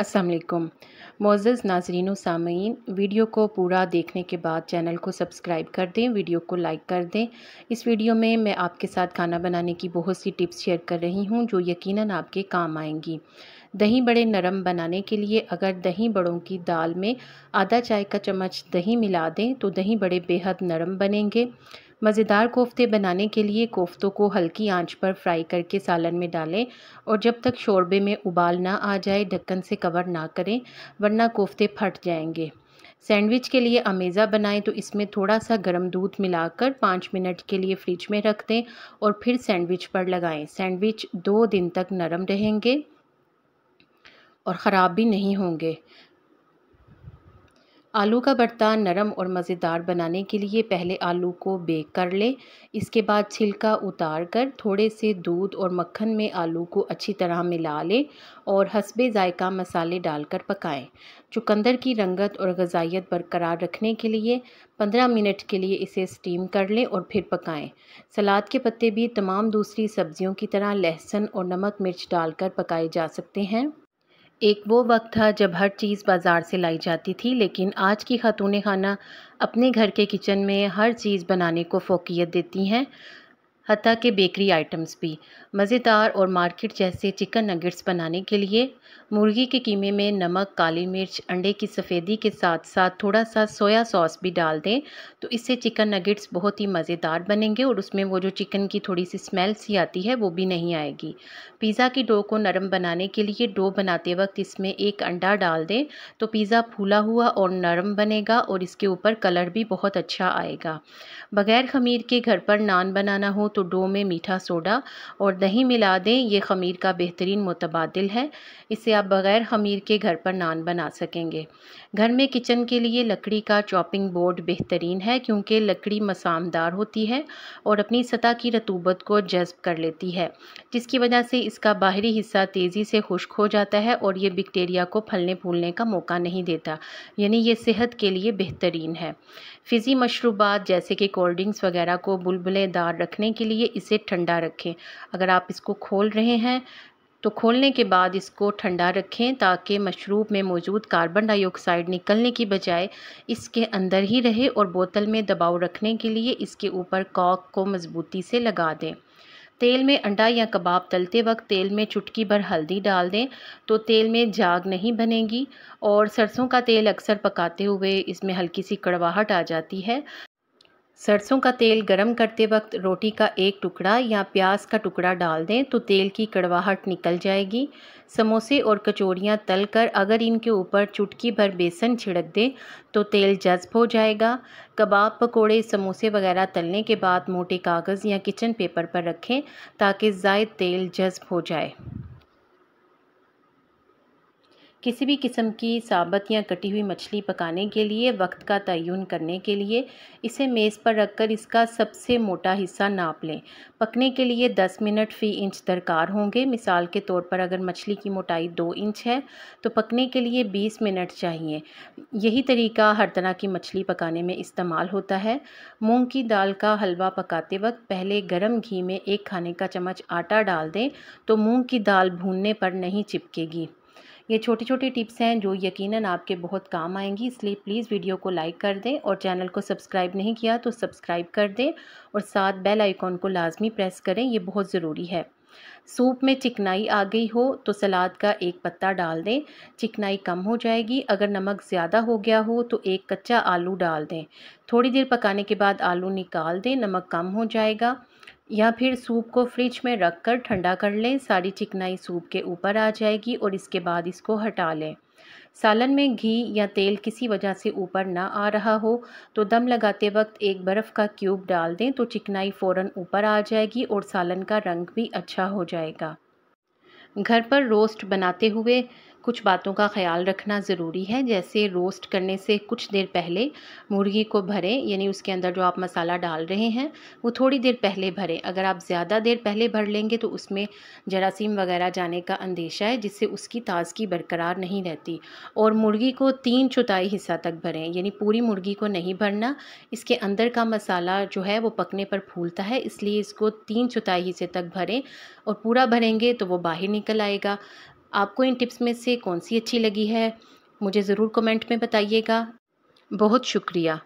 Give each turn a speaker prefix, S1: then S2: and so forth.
S1: Aslam Moz नाजरीन सामीन video को पूरा देखने के बाद चैनल को सब्सक्राइब कर दें वीडियो को लाइक कर दें इस वीडियो में मैं आपके साथ खाना बनाने की बहुत सी टिप्स शेयर कर रही हूं जो यकीनन आपके काम आएंगी दही बड़े नरम बनाने के लिए अगर दही बड़ों की दाल में आधा चाय का चम्मच दही मिला दें तो दही बड़े बेहद नरम बनेंगे मज़ेदार कोफ्ते बनाने के लिए कोफ्तों को हल्की आंच पर फ्राई करके सालन में डालें और जब तक शोरबे में उबाल ना आ जाए ढक्कन से कवर ना करें वरना कोफ्ते फट जाएंगे सैंडविच के लिए अमेज़ा बनाएं तो इसमें थोड़ा सा गर्म दूध मिलाकर पाँच मिनट के लिए फ्रिज में रख दें और फिर सैंडविच पर लगाएं सैंडविच दो दिन तक नरम रहेंगे और ख़राब भी नहीं होंगे आलू का बर्तन नरम और मज़ेदार बनाने के लिए पहले आलू को बेक कर लें इसके बाद छिलका उतार कर थोड़े से दूध और मक्खन में आलू को अच्छी तरह मिला लें और हसबे जायका मसाले डालकर पकाएं। चुकंदर की रंगत और गजाइत बरकरार रखने के लिए 15 मिनट के लिए इसे स्टीम कर लें और फिर पकाएं। सलाद के पत्ते भी तमाम दूसरी सब्जियों की तरह लहसुन और नमक मिर्च डालकर पकाए जा सकते हैं एक वो वक्त था जब हर चीज़ बाज़ार से लाई जाती थी लेकिन आज की खातून खाना अपने घर के किचन में हर चीज़ बनाने को फोकियत देती हैं हती के बेकरी आइटम्स भी मज़ेदार और मार्केट जैसे चिकन नगेट्स बनाने के लिए मुर्गी के कीमे में नमक काली मिर्च अंडे की सफ़ेदी के साथ साथ थोड़ा सा सोया सॉस भी डाल दें तो इससे चिकन नगेट्स बहुत ही मज़ेदार बनेंगे और उसमें वो जो चिकन की थोड़ी सी स्मेल सी आती है वो भी नहीं आएगी पिज़्ज़ा की डो को नरम बनाने के लिए डो बनाते वक्त इसमें एक अंडा डाल दें तो पिज़्ज़ा फूला हुआ और नरम बनेगा और इसके ऊपर कलर भी बहुत अच्छा आएगा बग़ैर खमीर के घर पर नान बनाना हो तो डो में मीठा सोडा और दही मिला दें ये खमीर का बेहतरीन मुतबादल है इसे आप बग़ैर खमीर के घर पर नान बना सकेंगे घर में किचन के लिए लकड़ी का चॉपिंग बोर्ड बेहतरीन है क्योंकि लकड़ी मसामदार होती है और अपनी सतह की रतूबत को जज्ब कर लेती है जिसकी वजह से इसका बाहरी हिस्सा तेज़ी से खुश्क हो जाता है और ये बैक्टीरिया को फलने फूलने का मौका नहीं देता यानी ये सेहत के लिए बेहतरीन है फिज़ी मशरूबात जैसे कि कोल्ड ड्रिंक्स वगैरह को बुलबुलेदार रखने के के लिए इसे ठंडा रखें अगर आप इसको खोल रहे हैं तो खोलने के बाद इसको ठंडा रखें ताकि मशरूब में मौजूद कार्बन डाइऑक्साइड निकलने की बजाय इसके अंदर ही रहे और बोतल में दबाव रखने के लिए इसके ऊपर कॉक को मज़बूती से लगा दें तेल में अंडा या कबाब तलते वक्त तेल में चुटकी भर हल्दी डाल दें तो तेल में जाग नहीं बनेगी और सरसों का तेल अक्सर पकाते हुए इसमें हल्की सी कड़वाहट आ जाती है सरसों का तेल गरम करते वक्त रोटी का एक टुकड़ा या प्याज का टुकड़ा डाल दें तो तेल की कड़वाहट निकल जाएगी समोसे और कचौरियाँ तल कर अगर इनके ऊपर चुटकी भर बेसन छिड़क दें तो तेल जज्ब हो जाएगा कबाब पकोड़े समोसे वगैरह तलने के बाद मोटे कागज़ या किचन पेपर पर रखें ताकि ज़ायद तेल जज्ब हो जाए किसी भी किस्म की साबत या कटी हुई मछली पकाने के लिए वक्त का तयन करने के लिए इसे मेज़ पर रखकर इसका सबसे मोटा हिस्सा नाप लें पकने के लिए 10 मिनट फ़ी इंच दरकार होंगे मिसाल के तौर पर अगर मछली की मोटाई 2 इंच है तो पकने के लिए 20 मिनट चाहिए यही तरीका हर तरह की मछली पकाने में इस्तेमाल होता है मूँग की दाल का हलवा पकाते वक्त पहले गर्म घी में एक खाने का चम्मच आटा डाल दें तो मूँग की दाल भूनने पर नहीं चिपकेगी ये छोटी छोटी टिप्स हैं जो यकीनन आपके बहुत काम आएंगी इसलिए प्लीज़ वीडियो को लाइक कर दें और चैनल को सब्सक्राइब नहीं किया तो सब्सक्राइब कर दें और साथ बेल आइकॉन को लाजमी प्रेस करें ये बहुत ज़रूरी है सूप में चिकनाई आ गई हो तो सलाद का एक पत्ता डाल दें चिकनाई कम हो जाएगी अगर नमक ज़्यादा हो गया हो तो एक कच्चा आलू डाल दें थोड़ी देर पकाने के बाद आलू निकाल दें नमक कम हो जाएगा या फिर सूप को फ्रिज में रख कर ठंडा कर लें सारी चिकनाई सूप के ऊपर आ जाएगी और इसके बाद इसको हटा लें सालन में घी या तेल किसी वजह से ऊपर ना आ रहा हो तो दम लगाते वक्त एक बर्फ़ का क्यूब डाल दें तो चिकनाई फ़ौरन ऊपर आ जाएगी और सालन का रंग भी अच्छा हो जाएगा घर पर रोस्ट बनाते हुए कुछ बातों का ख्याल रखना ज़रूरी है जैसे रोस्ट करने से कुछ देर पहले मुर्गी को भरें यानी उसके अंदर जो आप मसाला डाल रहे हैं वो थोड़ी देर पहले भरें अगर आप ज़्यादा देर पहले भर लेंगे तो उसमें जरासीम वगैरह जाने का अंदेशा है जिससे उसकी ताज़गी बरकरार नहीं रहती और मुर्गी को तीन चौथाई हिस्सा तक भरें यानी पूरी मुर्गी को नहीं भरना इसके अंदर का मसाला जो है वो पकने पर फूलता है इसलिए इसको तीन चौथाई हिस्से तक भरें और पूरा भरेंगे तो वो बाहर निकल आएगा आपको इन टिप्स में से कौन सी अच्छी लगी है मुझे ज़रूर कमेंट में बताइएगा बहुत शुक्रिया